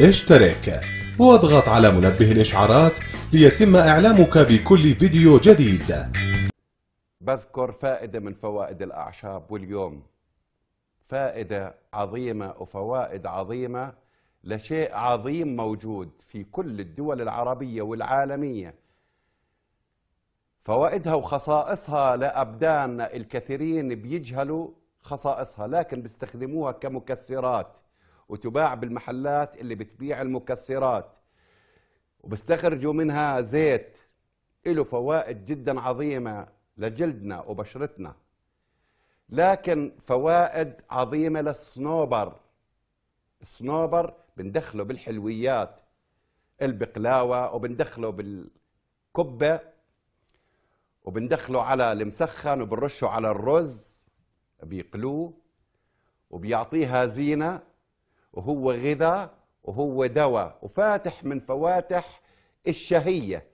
اشترك واضغط على منبه الإشعارات ليتم إعلامك بكل فيديو جديد بذكر فائدة من فوائد الأعشاب واليوم فائدة عظيمة وفوائد عظيمة لشيء عظيم موجود في كل الدول العربية والعالمية فوائدها وخصائصها لأبداننا الكثيرين بيجهلوا خصائصها لكن بيستخدموها كمكسرات وتباع بالمحلات اللي بتبيع المكسرات وبستخرجوا منها زيت له فوائد جدا عظيمة لجلدنا وبشرتنا لكن فوائد عظيمة للصنوبر الصنوبر بندخله بالحلويات البقلاوة وبندخله بالكبة وبندخله على المسخن وبنرشه على الرز بيقلوه وبيعطيها زينة وهو غذاء وهو دواء وفاتح من فواتح الشهية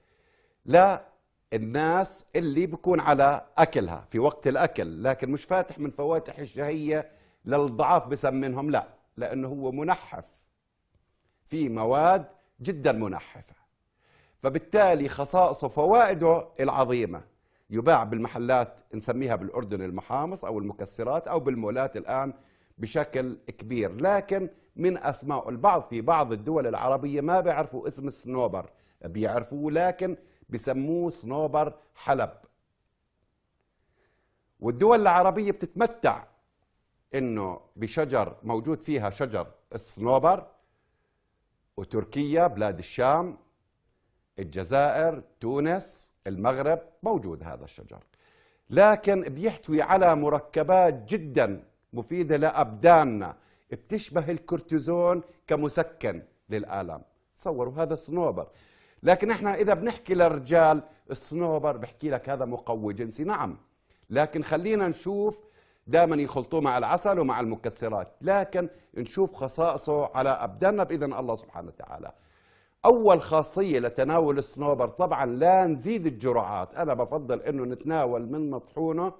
لا الناس اللي بكون على أكلها في وقت الأكل لكن مش فاتح من فواتح الشهية للضعاف بسمنهم لا لأنه هو منحف في مواد جدا منحفة فبالتالي خصائصه فوائده العظيمة يباع بالمحلات نسميها بالأردن المحامص أو المكسرات أو بالمولات الآن بشكل كبير لكن من أسماء البعض في بعض الدول العربية ما بيعرفوا اسم السنوبر بيعرفوه لكن بسموه سنوبر حلب والدول العربية بتتمتع انه بشجر موجود فيها شجر الصنوبر وتركيا بلاد الشام الجزائر تونس المغرب موجود هذا الشجر لكن بيحتوي على مركبات جدا مفيدة لأبداننا بتشبه الكورتيزون كمسكن للألم تصوروا هذا صنوبر لكن احنا اذا بنحكي للرجال الصنوبر بحكي لك هذا مقوي جنسي نعم لكن خلينا نشوف دائما يخلطوه مع العسل ومع المكسرات لكن نشوف خصائصه على ابداننا باذن الله سبحانه وتعالى اول خاصيه لتناول الصنوبر طبعا لا نزيد الجرعات انا بفضل انه نتناول من مطحونه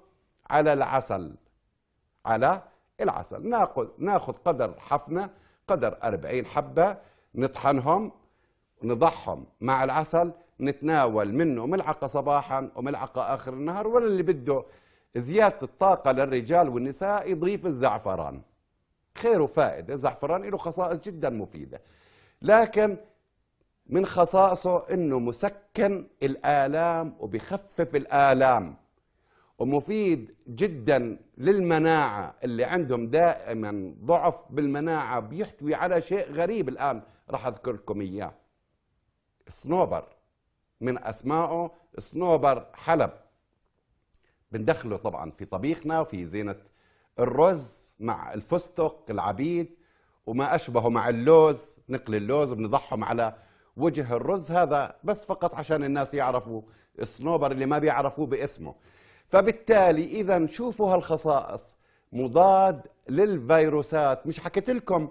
على العسل على العسل ناخذ ناخذ قدر حفنه قدر 40 حبه نطحنهم نضعهم مع العسل نتناول منه ملعقه صباحا وملعقه اخر النهار ولا اللي بده زياده الطاقه للرجال والنساء يضيف الزعفران خير وفائده الزعفران له خصائص جدا مفيده لكن من خصائصه انه مسكن الالام وبخفف الالام ومفيد جدا للمناعة اللي عندهم دائما ضعف بالمناعة بيحتوي على شيء غريب الآن راح أذكر لكم إياه صنوبر من أسمائه صنوبر حلب بندخله طبعا في طبيخنا وفي زينة الرز مع الفستق العبيد وما أشبهه مع اللوز نقل اللوز بنضعهم على وجه الرز هذا بس فقط عشان الناس يعرفوا الصنوبر اللي ما بيعرفوه باسمه فبالتالي إذا شوفوا هالخصائص مضاد للفيروسات مش حكيت لكم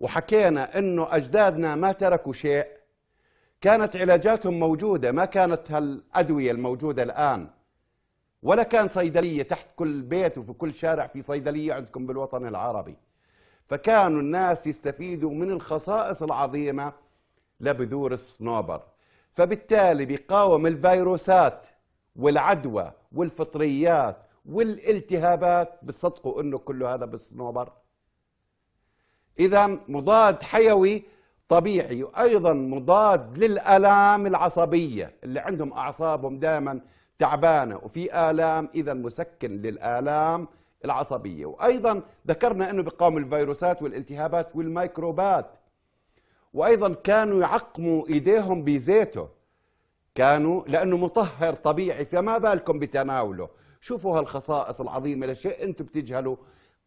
وحكينا انه اجدادنا ما تركوا شيء كانت علاجاتهم موجوده ما كانت هالادويه الموجوده الان ولا كان صيدليه تحت كل بيت وفي كل شارع في صيدليه عندكم بالوطن العربي فكانوا الناس يستفيدوا من الخصائص العظيمه لبذور الصنوبر فبالتالي بيقاوم الفيروسات والعدوى والفطريات والالتهابات بتصدقوا انه كل هذا بالصنوبر اذا مضاد حيوي طبيعي وايضا مضاد للالام العصبيه اللي عندهم اعصابهم دائما تعبانه وفي الام اذا مسكن للالام العصبيه وايضا ذكرنا انه بقاوم الفيروسات والالتهابات والميكروبات وايضا كانوا يعقموا ايديهم بزيته كانوا لأنه مطهر طبيعي فما بالكم بتناوله شوفوا هالخصائص العظيمة لشيء أنتم بتجهلوا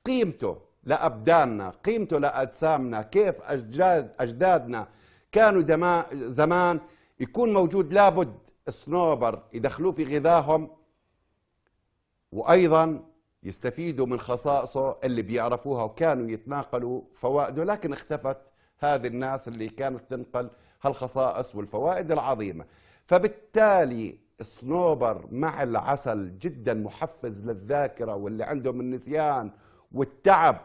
قيمته لأبداننا قيمته لأجسامنا كيف أجداد أجدادنا كانوا دماء زمان يكون موجود لابد سنوبر يدخلوه في غذاهم وأيضا يستفيدوا من خصائصه اللي بيعرفوها وكانوا يتناقلوا فوائده لكن اختفت هذه الناس اللي كانت تنقل هالخصائص والفوائد العظيمه فبالتالي الصنوبر مع العسل جدا محفز للذاكرة واللي عندهم النسيان والتعب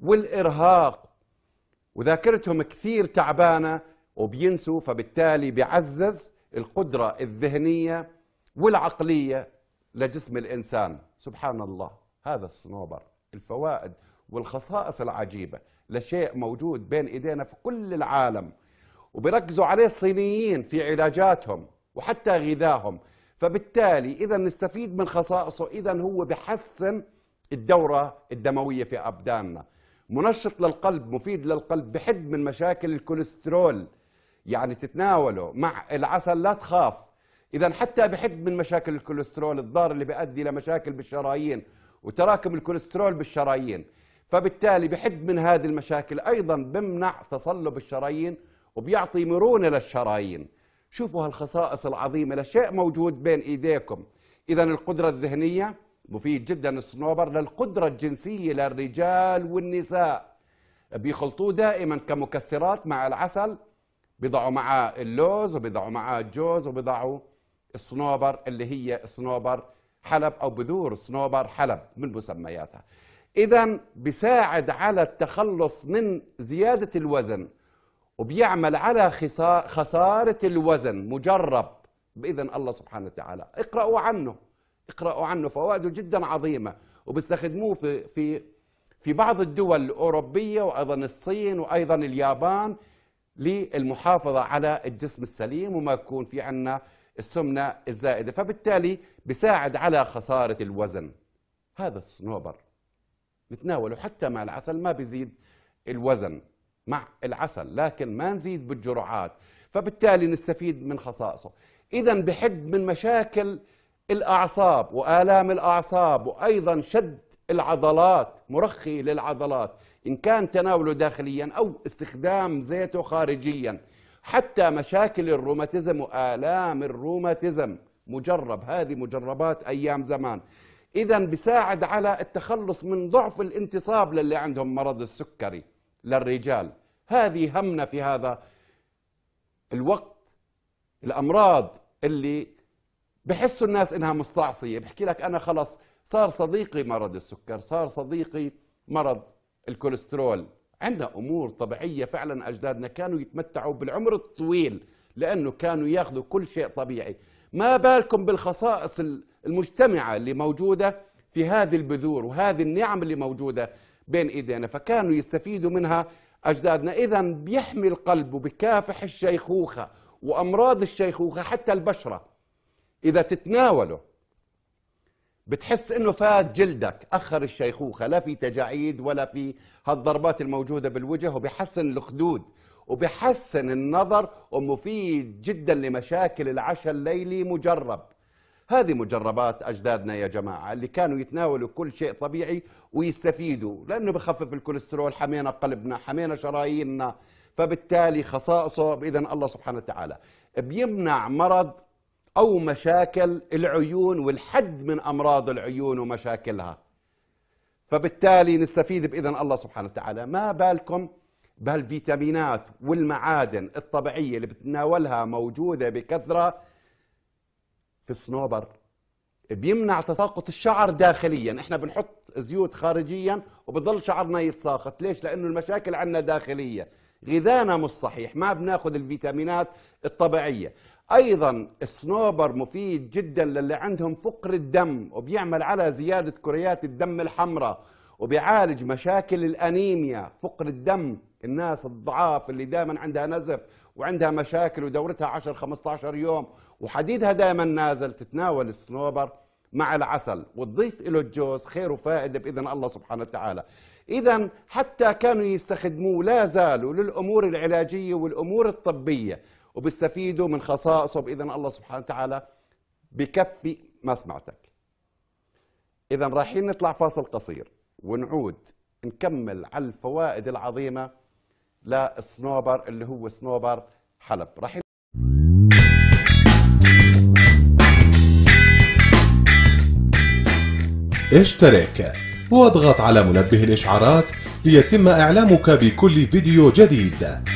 والإرهاق وذاكرتهم كثير تعبانة وبينسوا فبالتالي بيعزز القدرة الذهنية والعقلية لجسم الإنسان سبحان الله هذا الصنوبر الفوائد والخصائص العجيبة لشيء موجود بين إيدينا في كل العالم وبركزوا عليه الصينيين في علاجاتهم وحتى غذائهم فبالتالي إذا نستفيد من خصائصه إذا هو بحسن الدورة الدموية في أبداننا منشط للقلب مفيد للقلب بحد من مشاكل الكوليسترول يعني تتناوله مع العسل لا تخاف إذا حتى بحد من مشاكل الكوليسترول الضار اللي بيؤدي لمشاكل بالشرايين وتراكم الكوليسترول بالشرايين فبالتالي بحد من هذه المشاكل أيضا بمنع تصلب الشرايين وبيعطي مرونة للشرايين شوفوا هالخصائص العظيمة لشيء موجود بين إيديكم إذا القدرة الذهنية مفيد جدا الصنوبر للقدرة الجنسية للرجال والنساء بيخلطوه دائما كمكسرات مع العسل بيضعوا معاه اللوز وبيضعوا معاه الجوز وبيضعوا الصنوبر اللي هي صنوبر حلب أو بذور صنوبر حلب من مسمياتها إذا بيساعد على التخلص من زيادة الوزن وبيعمل على خسارة الوزن مجرب بإذن الله سبحانه وتعالى اقرأوا عنه اقرأوا عنه فوائده جدا عظيمة وبيستخدموه في, في, في بعض الدول الأوروبية وأيضا الصين وأيضا اليابان للمحافظة على الجسم السليم وما يكون في عنا السمنة الزائدة فبالتالي بساعد على خسارة الوزن هذا الصنوبر نتناوله حتى مع العسل ما بيزيد الوزن مع العسل لكن ما نزيد بالجرعات فبالتالي نستفيد من خصائصه إذا بحد من مشاكل الأعصاب وآلام الأعصاب وأيضا شد العضلات مرخي للعضلات إن كان تناوله داخليا أو استخدام زيته خارجيا حتى مشاكل الروماتيزم وآلام الروماتيزم مجرب هذه مجربات أيام زمان إذا بساعد على التخلص من ضعف الانتصاب للي عندهم مرض السكري للرجال هذه همنا في هذا الوقت الأمراض اللي بحسوا الناس إنها مستعصية بحكي لك أنا خلص صار صديقي مرض السكر صار صديقي مرض الكوليسترول عندنا أمور طبيعية فعلا أجدادنا كانوا يتمتعوا بالعمر الطويل لأنه كانوا ياخذوا كل شيء طبيعي ما بالكم بالخصائص المجتمعة اللي موجودة في هذه البذور وهذه النعم اللي موجودة بين ايدينا فكانوا يستفيدوا منها اجدادنا اذا بيحمي القلب وبكافح الشيخوخه وامراض الشيخوخه حتى البشره اذا تتناوله بتحس انه فات جلدك اخر الشيخوخه لا في تجاعيد ولا في هالضربات الموجوده بالوجه وبيحسن الخدود وبيحسن النظر ومفيد جدا لمشاكل العشاء الليلي مجرب هذه مجربات أجدادنا يا جماعة اللي كانوا يتناولوا كل شيء طبيعي ويستفيدوا لأنه بخفف الكوليسترول حمينا قلبنا حمينا شراييننا فبالتالي خصائصه بإذن الله سبحانه وتعالى بيمنع مرض أو مشاكل العيون والحد من أمراض العيون ومشاكلها فبالتالي نستفيد بإذن الله سبحانه وتعالى ما بالكم بهالفيتامينات والمعادن الطبيعية اللي بتناولها موجودة بكثرة في الصنوبر بيمنع تساقط الشعر داخليا احنا بنحط زيوت خارجيا وبضل شعرنا يتساقط ليش لانه المشاكل عندنا داخليه غذانا مش صحيح ما بناخذ الفيتامينات الطبيعيه ايضا الصنوبر مفيد جدا للي عندهم فقر الدم وبيعمل على زياده كريات الدم الحمراء وبيعالج مشاكل الانيميا فقر الدم الناس الضعاف اللي دائما عندها نزف وعندها مشاكل ودورتها 10 15 يوم وحديدها دائما نازل تتناول الصنوبر مع العسل وتضيف له الجوز خير وفائده باذن الله سبحانه وتعالى. اذا حتى كانوا يستخدموه لا زالوا للامور العلاجيه والامور الطبيه وبيستفيدوا من خصائصه باذن الله سبحانه وتعالى بكفي ما سمعتك. اذا رايحين نطلع فاصل قصير ونعود نكمل على الفوائد العظيمه للصنوبر اللي هو صنوبر حلب رح اشترك واضغط على منبه الإشعارات ليتم إعلامك بكل فيديو جديد